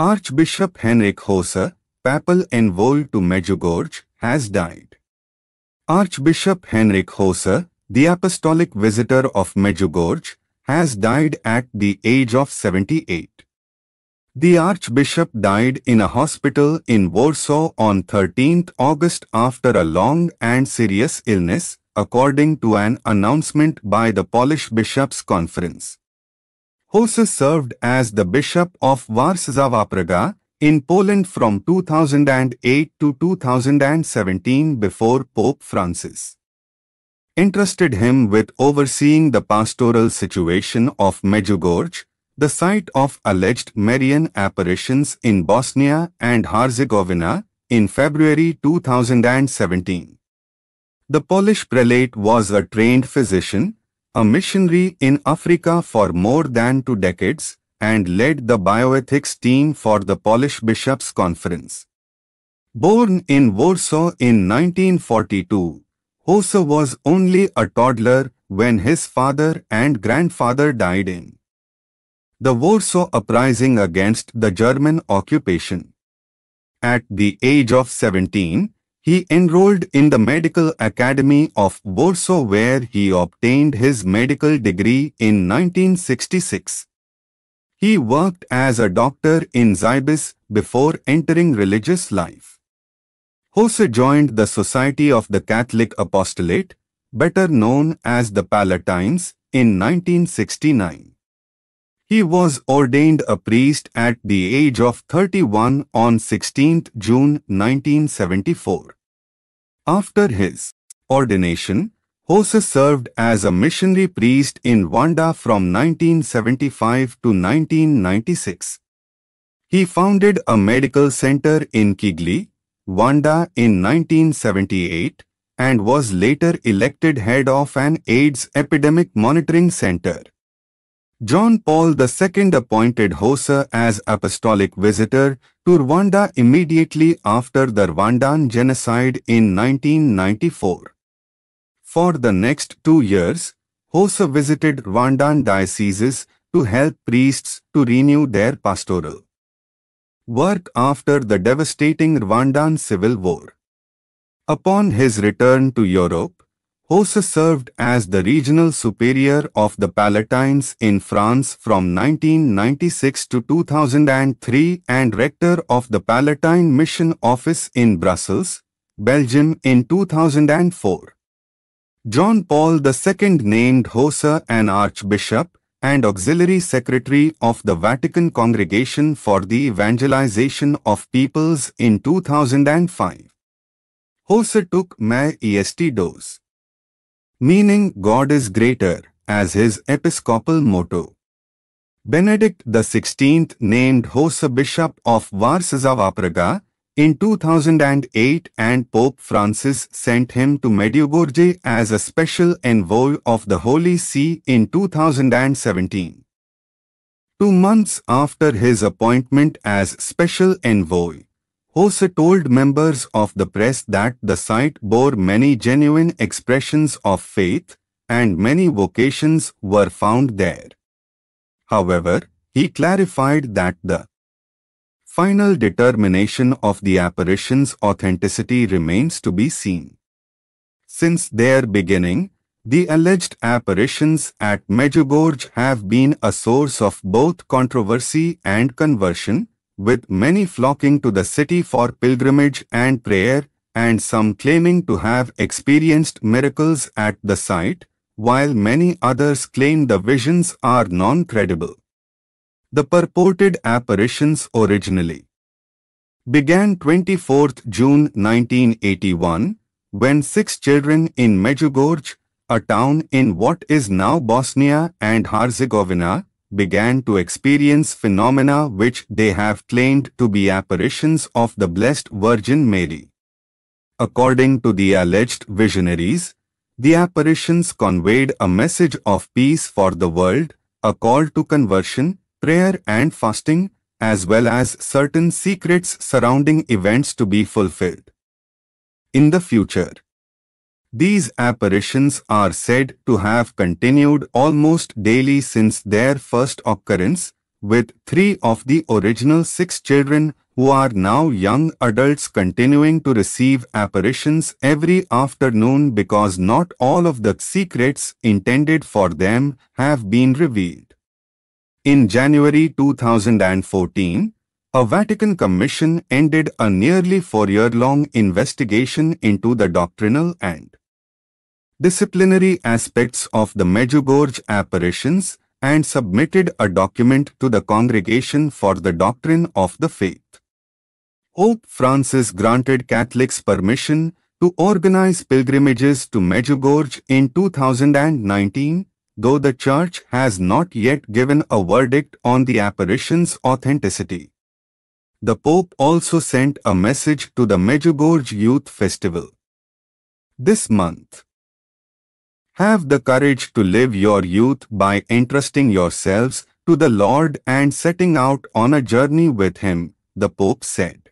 Archbishop Henrik Hose, papal envoy to Medjugorje, has died. Archbishop Henrik Hose, the apostolic visitor of Medjugorje, has died at the age of 78. The Archbishop died in a hospital in Warsaw on 13 August after a long and serious illness, according to an announcement by the Polish Bishops' Conference. Hose served as the Bishop of warsaw Praga in Poland from 2008 to 2017 before Pope Francis entrusted him with overseeing the pastoral situation of Medjugorje, the site of alleged Marian apparitions in Bosnia and Herzegovina, in February 2017. The Polish prelate was a trained physician a missionary in Africa for more than two decades, and led the bioethics team for the Polish Bishops' Conference. Born in Warsaw in 1942, Hossa was only a toddler when his father and grandfather died in the Warsaw Uprising against the German occupation. At the age of 17, he enrolled in the Medical Academy of Warsaw where he obtained his medical degree in 1966. He worked as a doctor in Zibis before entering religious life. Jose joined the Society of the Catholic Apostolate, better known as the Palatines, in 1969. He was ordained a priest at the age of 31 on 16 June 1974. After his ordination, Hose served as a missionary priest in Wanda from 1975 to 1996. He founded a medical center in Kigli, Wanda in 1978 and was later elected head of an AIDS epidemic monitoring center. John Paul II appointed Hose as apostolic visitor to Rwanda immediately after the Rwandan genocide in 1994. For the next two years, Hose visited Rwandan dioceses to help priests to renew their pastoral work after the devastating Rwandan civil war. Upon his return to Europe, Hosse served as the regional superior of the Palatines in France from 1996 to 2003 and rector of the Palatine Mission Office in Brussels, Belgium in 2004. John Paul II named Hosse an archbishop and auxiliary secretary of the Vatican Congregation for the Evangelization of Peoples in 2005. Hosse took my Est Dose meaning God is greater, as his episcopal motto. Benedict XVI named Jose Bishop of Warsaw in 2008 and Pope Francis sent him to Medjugorje as a special envoy of the Holy See in 2017. Two months after his appointment as special envoy, Ose told members of the press that the site bore many genuine expressions of faith and many vocations were found there. However, he clarified that the final determination of the apparition's authenticity remains to be seen. Since their beginning, the alleged apparitions at Medjugorje have been a source of both controversy and conversion, with many flocking to the city for pilgrimage and prayer, and some claiming to have experienced miracles at the site, while many others claim the visions are non-credible. The purported apparitions originally began 24 June 1981, when six children in Medjugorje, a town in what is now Bosnia and Herzegovina, began to experience phenomena which they have claimed to be apparitions of the Blessed Virgin Mary. According to the alleged visionaries, the apparitions conveyed a message of peace for the world, a call to conversion, prayer and fasting, as well as certain secrets surrounding events to be fulfilled. In the future, these apparitions are said to have continued almost daily since their first occurrence, with three of the original six children who are now young adults continuing to receive apparitions every afternoon because not all of the secrets intended for them have been revealed. In January 2014, a Vatican commission ended a nearly four-year-long investigation into the doctrinal and disciplinary aspects of the Medjugorje apparitions and submitted a document to the Congregation for the Doctrine of the Faith. Pope Francis granted Catholics permission to organize pilgrimages to Medjugorje in 2019, though the Church has not yet given a verdict on the apparition's authenticity. The Pope also sent a message to the Medjugorje Youth Festival. This month, have the courage to live your youth by entrusting yourselves to the Lord and setting out on a journey with Him, the Pope said.